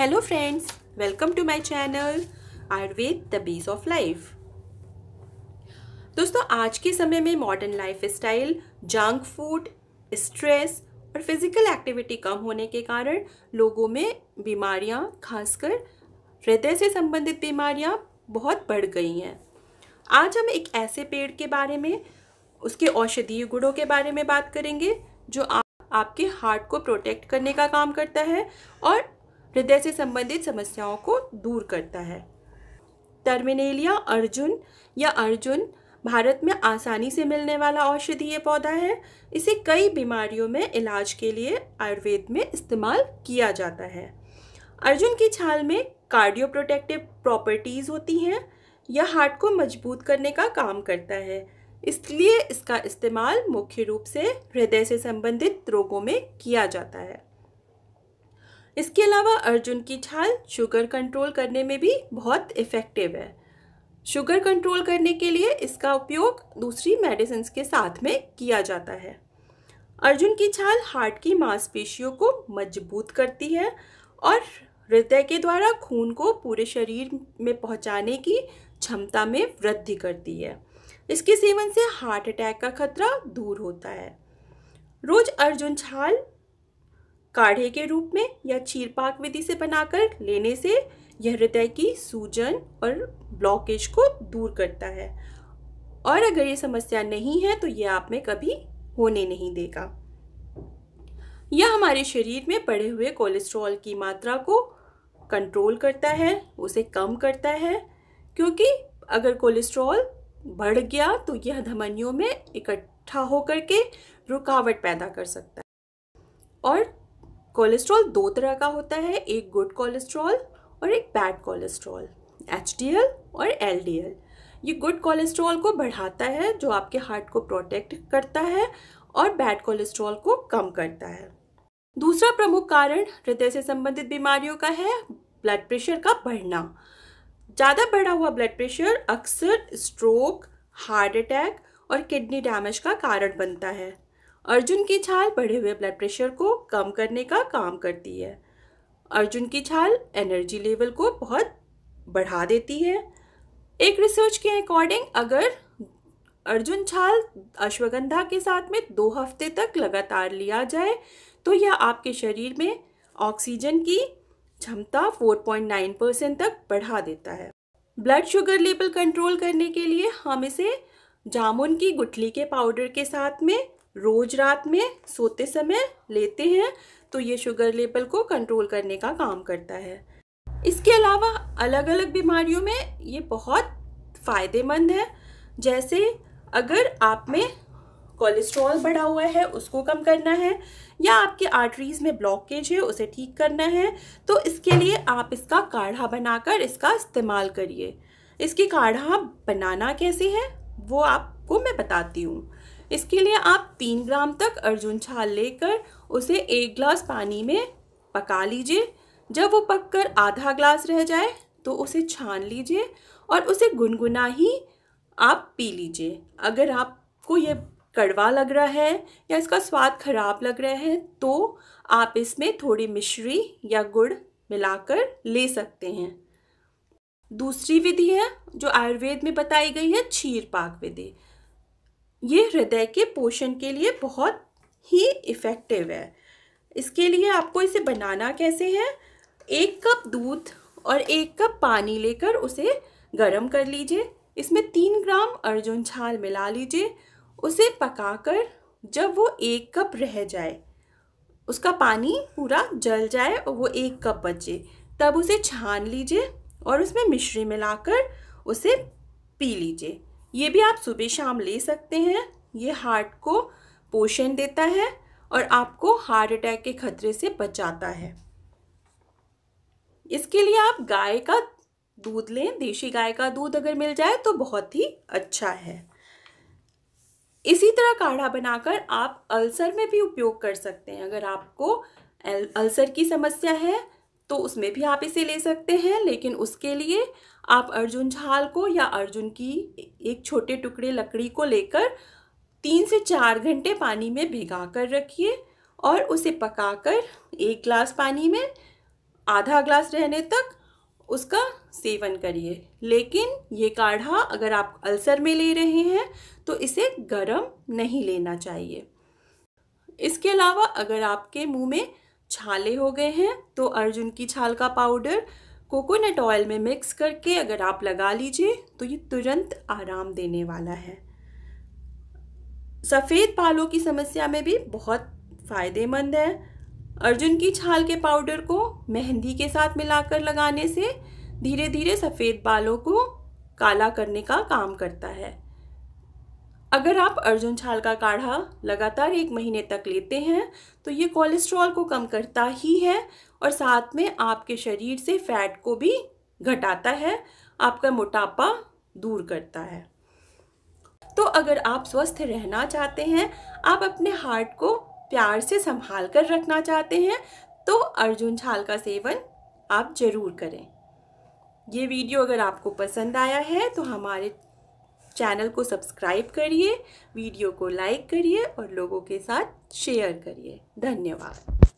hello friends welcome to my channel Ayurveda the base of life दोस्तों आज के समय में modern life style junk food stress और फिजिकल एक्टिविटी कम होने के कारण लोगों में बीमारियां खासकर हृदय से संबंधित बीमारियां बहुत बढ़ गई हैं आज हम एक ऐसे पेड़ के बारे में उसके औषधीय गुणों के बारे में बात करेंगे जो आ, आपके हार्ट को प्रोटेक्ट करने का काम करता है और हृदय से संबंधित समस्याओं को दूर करता है टर्मिनेलिया अर्जुन या अर्जुन भारत में आसानी से मिलने वाला औषधीय पौधा है इसे कई बीमारियों में इलाज के लिए आयुर्वेद में इस्तेमाल किया जाता है अर्जुन की छाल में कार्डियो प्रोटेक्टिव प्रॉपर्टीज़ होती हैं यह हार्ट को मजबूत करने का काम करता है इसलिए इसका इस्तेमाल मुख्य रूप से हृदय से संबंधित रोगों में किया जाता है इसके अलावा अर्जुन की छाल शुगर कंट्रोल करने में भी बहुत इफ़ेक्टिव है शुगर कंट्रोल करने के लिए इसका उपयोग दूसरी मेडिसिन के साथ में किया जाता है अर्जुन की छाल हार्ट की मांसपेशियों को मजबूत करती है और हृदय के द्वारा खून को पूरे शरीर में पहुंचाने की क्षमता में वृद्धि करती है इसके सेवन से हार्ट अटैक का खतरा दूर होता है रोज अर्जुन छाल काढ़े के रूप में या छीरपाक विधि से बनाकर लेने से यह हृदय की सूजन और ब्लॉकेज को दूर करता है और अगर ये समस्या नहीं है तो यह आप में कभी होने नहीं देगा यह हमारे शरीर में पड़े हुए कोलेस्ट्रॉल की मात्रा को कंट्रोल करता है उसे कम करता है क्योंकि अगर कोलेस्ट्रॉल बढ़ गया तो यह धमनियों में इकट्ठा होकर के रुकावट पैदा कर सकता है और कोलेस्ट्रॉल दो तरह का होता है एक गुड कोलेस्ट्रॉल और एक बैड कोलेस्ट्रॉल एच और एल ये गुड कोलेस्ट्रॉल को बढ़ाता है जो आपके हार्ट को प्रोटेक्ट करता है और बैड कोलेस्ट्रॉल को कम करता है दूसरा प्रमुख कारण हृदय से संबंधित बीमारियों का है ब्लड प्रेशर का बढ़ना ज़्यादा बढ़ा हुआ ब्लड प्रेशर अक्सर स्ट्रोक हार्ट अटैक और किडनी डैमेज का कारण बनता है अर्जुन की छाल बढ़े हुए ब्लड प्रेशर को कम करने का काम करती है अर्जुन की छाल एनर्जी लेवल को बहुत बढ़ा देती है एक रिसर्च के अकॉर्डिंग अगर अर्जुन छाल अश्वगंधा के साथ में दो हफ्ते तक लगातार लिया जाए तो यह आपके शरीर में ऑक्सीजन की क्षमता 4.9 परसेंट तक बढ़ा देता है ब्लड शुगर लेवल कंट्रोल करने के लिए हम इसे जामुन की गुठली के पाउडर के साथ में रोज रात में सोते समय लेते हैं तो ये शुगर लेवल को कंट्रोल करने का काम करता है इसके अलावा अलग अलग बीमारियों में ये बहुत फ़ायदेमंद है जैसे अगर आप में कोलेस्ट्रॉल बढ़ा हुआ है उसको कम करना है या आपके आर्टरीज़ में ब्लॉकेज है उसे ठीक करना है तो इसके लिए आप इसका काढ़ा बनाकर इसका इस्तेमाल करिए इसकी काढ़ा बनाना कैसे है वो आपको मैं बताती हूँ इसके लिए आप तीन ग्राम तक अर्जुन छाल लेकर उसे एक ग्लास पानी में पका लीजिए जब वो पककर आधा ग्लास रह जाए तो उसे छान लीजिए और उसे गुनगुना ही आप पी लीजिए अगर आपको ये कड़वा लग रहा है या इसका स्वाद खराब लग रहा है तो आप इसमें थोड़ी मिश्री या गुड़ मिलाकर ले सकते हैं दूसरी विधि है जो आयुर्वेद में बताई गई है छीर पाक विधि ये हृदय के पोषण के लिए बहुत ही इफ़ेक्टिव है इसके लिए आपको इसे बनाना कैसे है एक कप दूध और एक कप पानी लेकर उसे गर्म कर लीजिए इसमें तीन ग्राम अर्जुन छाल मिला लीजिए उसे पकाकर जब वो एक कप रह जाए उसका पानी पूरा जल जाए और वो एक कप बचे तब उसे छान लीजिए और उसमें मिश्री मिलाकर उसे पी लीजिए ये भी आप सुबह शाम ले सकते हैं ये हार्ट को पोषण देता है और आपको हार्ट अटैक के खतरे से बचाता है इसके लिए आप गाय का दूध लें देशी गाय का दूध अगर मिल जाए तो बहुत ही अच्छा है इसी तरह काढ़ा बनाकर आप अल्सर में भी उपयोग कर सकते हैं अगर आपको अल्सर की समस्या है तो उसमें भी आप इसे ले सकते हैं लेकिन उसके लिए आप अर्जुन झाल को या अर्जुन की एक छोटे टुकड़े लकड़ी को लेकर तीन से चार घंटे पानी में भिगा कर रखिए और उसे पकाकर एक ग्लास पानी में आधा ग्लास रहने तक उसका सेवन करिए लेकिन ये काढ़ा अगर आप अल्सर में ले रहे हैं तो इसे गर्म नहीं लेना चाहिए इसके अलावा अगर आपके मुंह में छाले हो गए हैं तो अर्जुन की छाल का पाउडर कोकोनट ऑयल में मिक्स करके अगर आप लगा लीजिए तो ये तुरंत आराम देने वाला है सफ़ेद बालों की समस्या में भी बहुत फ़ायदेमंद है अर्जुन की छाल के पाउडर को मेहंदी के साथ मिलाकर लगाने से धीरे धीरे सफ़ेद बालों को काला करने का काम करता है अगर आप अर्जुन छाल का काढ़ा लगातार एक महीने तक लेते हैं तो ये कोलेस्ट्रॉल को कम करता ही है और साथ में आपके शरीर से फैट को भी घटाता है आपका मोटापा दूर करता है तो अगर आप स्वस्थ रहना चाहते हैं आप अपने हार्ट को प्यार से संभाल कर रखना चाहते हैं तो अर्जुन छाल का सेवन आप ज़रूर करें ये वीडियो अगर आपको पसंद आया है तो हमारे चैनल को सब्सक्राइब करिए वीडियो को लाइक करिए और लोगों के साथ शेयर करिए धन्यवाद